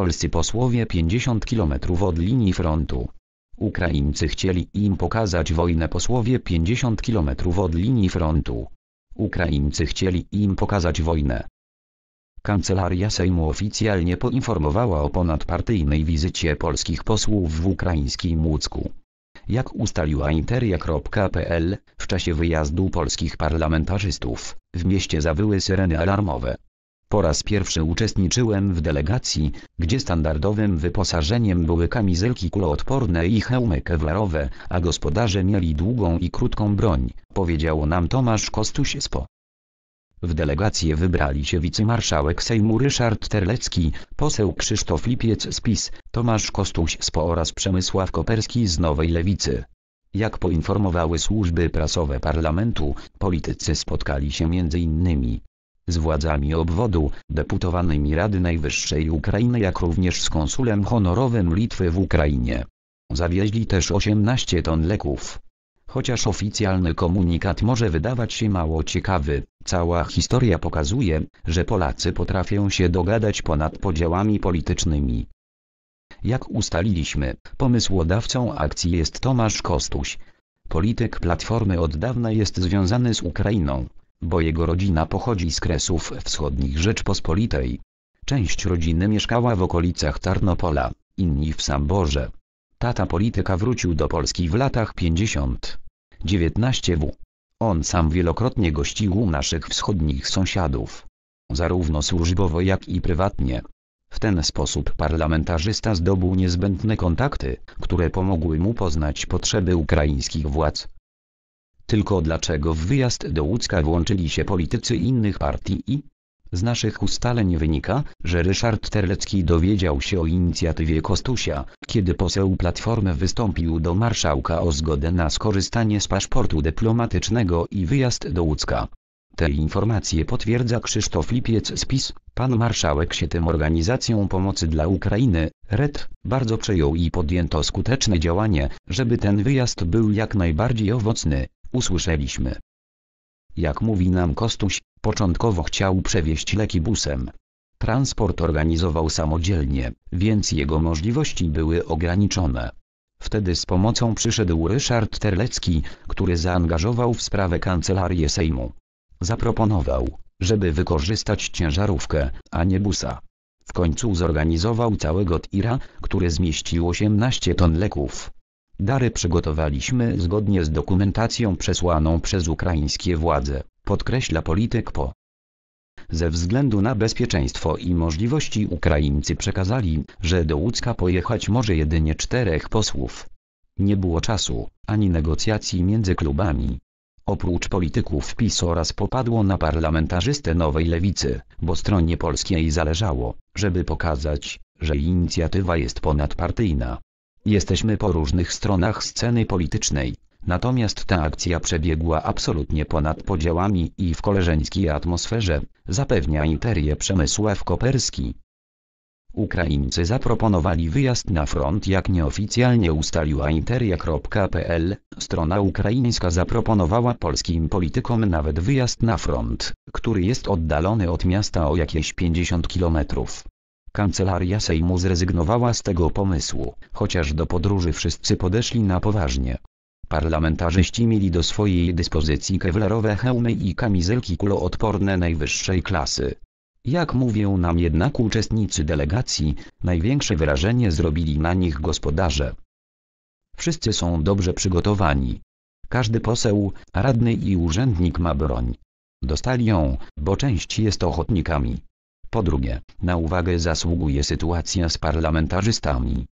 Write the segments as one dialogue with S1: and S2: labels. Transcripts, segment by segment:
S1: polscy posłowie 50 km od linii frontu. Ukraińcy chcieli im pokazać wojnę posłowie 50 km od linii frontu. Ukraińcy chcieli im pokazać wojnę. Kancelaria Sejmu oficjalnie poinformowała o ponadpartyjnej wizycie polskich posłów w ukraińskim Łódzku. Jak ustaliła interia.pl, w czasie wyjazdu polskich parlamentarzystów, w mieście zawyły syreny alarmowe. Po raz pierwszy uczestniczyłem w delegacji, gdzie standardowym wyposażeniem były kamizelki kuloodporne i hełmy kewlarowe, a gospodarze mieli długą i krótką broń, powiedział nam Tomasz Kostuś spo W delegację wybrali się wicemarszałek Sejmu Ryszard Terlecki, poseł Krzysztof Lipiec z PiS, Tomasz Kostuś spo oraz Przemysław Koperski z Nowej Lewicy. Jak poinformowały służby prasowe parlamentu, politycy spotkali się m.in z władzami obwodu, deputowanymi Rady Najwyższej Ukrainy jak również z konsulem honorowym Litwy w Ukrainie. Zawieźli też 18 ton leków. Chociaż oficjalny komunikat może wydawać się mało ciekawy, cała historia pokazuje, że Polacy potrafią się dogadać ponad podziałami politycznymi. Jak ustaliliśmy, pomysłodawcą akcji jest Tomasz Kostuś. Polityk Platformy od dawna jest związany z Ukrainą, bo jego rodzina pochodzi z Kresów Wschodnich Rzeczpospolitej. Część rodziny mieszkała w okolicach Tarnopola, inni w Samborze. Tata polityka wrócił do Polski w latach 50. 19 w. On sam wielokrotnie gościł naszych wschodnich sąsiadów. Zarówno służbowo jak i prywatnie. W ten sposób parlamentarzysta zdobył niezbędne kontakty, które pomogły mu poznać potrzeby ukraińskich władz. Tylko dlaczego w wyjazd do Łódzka włączyli się politycy innych partii i? Z naszych ustaleń wynika, że Ryszard Terlecki dowiedział się o inicjatywie Kostusia, kiedy poseł Platformy wystąpił do marszałka o zgodę na skorzystanie z paszportu dyplomatycznego i wyjazd do Łódzka. Te informacje potwierdza Krzysztof Lipiec z PiS. Pan marszałek się tym organizacją pomocy dla Ukrainy, Ret, bardzo przejął i podjęto skuteczne działanie, żeby ten wyjazd był jak najbardziej owocny. Usłyszeliśmy. Jak mówi nam Kostuś, początkowo chciał przewieźć leki busem. Transport organizował samodzielnie, więc jego możliwości były ograniczone. Wtedy z pomocą przyszedł Ryszard Terlecki, który zaangażował w sprawę kancelarię Sejmu. Zaproponował, żeby wykorzystać ciężarówkę, a nie busa. W końcu zorganizował całego tira, który zmieścił 18 ton leków. Dary przygotowaliśmy zgodnie z dokumentacją przesłaną przez ukraińskie władze, podkreśla polityk po. Ze względu na bezpieczeństwo i możliwości Ukraińcy przekazali, że do Łódzka pojechać może jedynie czterech posłów. Nie było czasu, ani negocjacji między klubami. Oprócz polityków PiS oraz popadło na parlamentarzystę Nowej Lewicy, bo stronie polskiej zależało, żeby pokazać, że inicjatywa jest ponadpartyjna. Jesteśmy po różnych stronach sceny politycznej, natomiast ta akcja przebiegła absolutnie ponad podziałami i w koleżeńskiej atmosferze, zapewnia interię Przemysław Koperski. Ukraińcy zaproponowali wyjazd na front jak nieoficjalnie ustaliła interia.pl, strona ukraińska zaproponowała polskim politykom nawet wyjazd na front, który jest oddalony od miasta o jakieś 50 kilometrów. Kancelaria Sejmu zrezygnowała z tego pomysłu, chociaż do podróży wszyscy podeszli na poważnie. Parlamentarzyści mieli do swojej dyspozycji kewlarowe hełmy i kamizelki kuloodporne najwyższej klasy. Jak mówią nam jednak uczestnicy delegacji, największe wrażenie zrobili na nich gospodarze. Wszyscy są dobrze przygotowani. Każdy poseł, radny i urzędnik ma broń. Dostali ją, bo część jest ochotnikami. Po drugie, na uwagę zasługuje sytuacja z parlamentarzystami.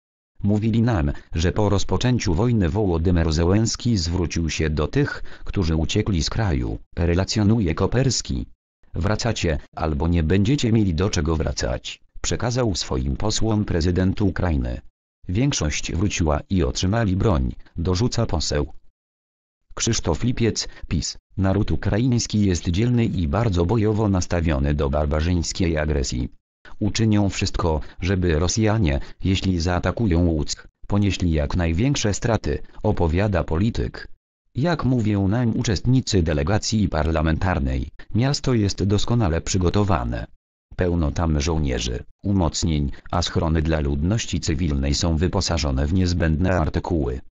S1: Mówili nam, że po rozpoczęciu wojny Wołodymyr Zełenski zwrócił się do tych, którzy uciekli z kraju, relacjonuje Koperski. Wracacie, albo nie będziecie mieli do czego wracać, przekazał swoim posłom prezydent Ukrainy. Większość wróciła i otrzymali broń, dorzuca poseł. Krzysztof Lipiec, PiS. Naród ukraiński jest dzielny i bardzo bojowo nastawiony do barbarzyńskiej agresji. Uczynią wszystko, żeby Rosjanie, jeśli zaatakują Łódzk, ponieśli jak największe straty, opowiada polityk. Jak mówią nań uczestnicy delegacji parlamentarnej, miasto jest doskonale przygotowane. Pełno tam żołnierzy, umocnień, a schrony dla ludności cywilnej są wyposażone w niezbędne artykuły.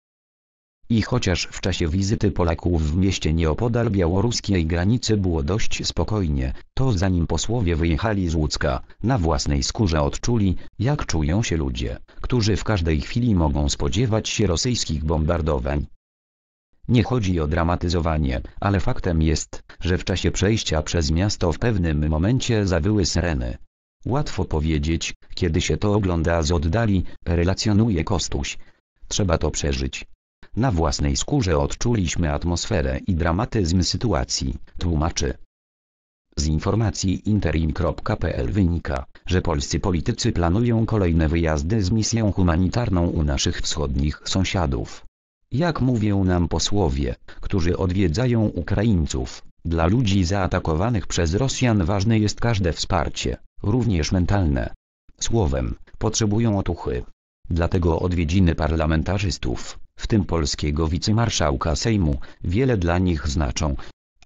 S1: I chociaż w czasie wizyty Polaków w mieście nieopodal białoruskiej granicy było dość spokojnie, to zanim posłowie wyjechali z Łódzka, na własnej skórze odczuli, jak czują się ludzie, którzy w każdej chwili mogą spodziewać się rosyjskich bombardowań. Nie chodzi o dramatyzowanie, ale faktem jest, że w czasie przejścia przez miasto w pewnym momencie zawyły syreny. Łatwo powiedzieć, kiedy się to ogląda z oddali, relacjonuje Kostuś. Trzeba to przeżyć. Na własnej skórze odczuliśmy atmosferę i dramatyzm sytuacji, tłumaczy. Z informacji interim.pl wynika, że polscy politycy planują kolejne wyjazdy z misją humanitarną u naszych wschodnich sąsiadów. Jak mówią nam posłowie, którzy odwiedzają Ukraińców, dla ludzi zaatakowanych przez Rosjan ważne jest każde wsparcie, również mentalne. Słowem, potrzebują otuchy. Dlatego odwiedziny parlamentarzystów, w tym polskiego wicemarszałka Sejmu, wiele dla nich znaczą.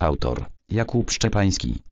S1: Autor Jakub Szczepański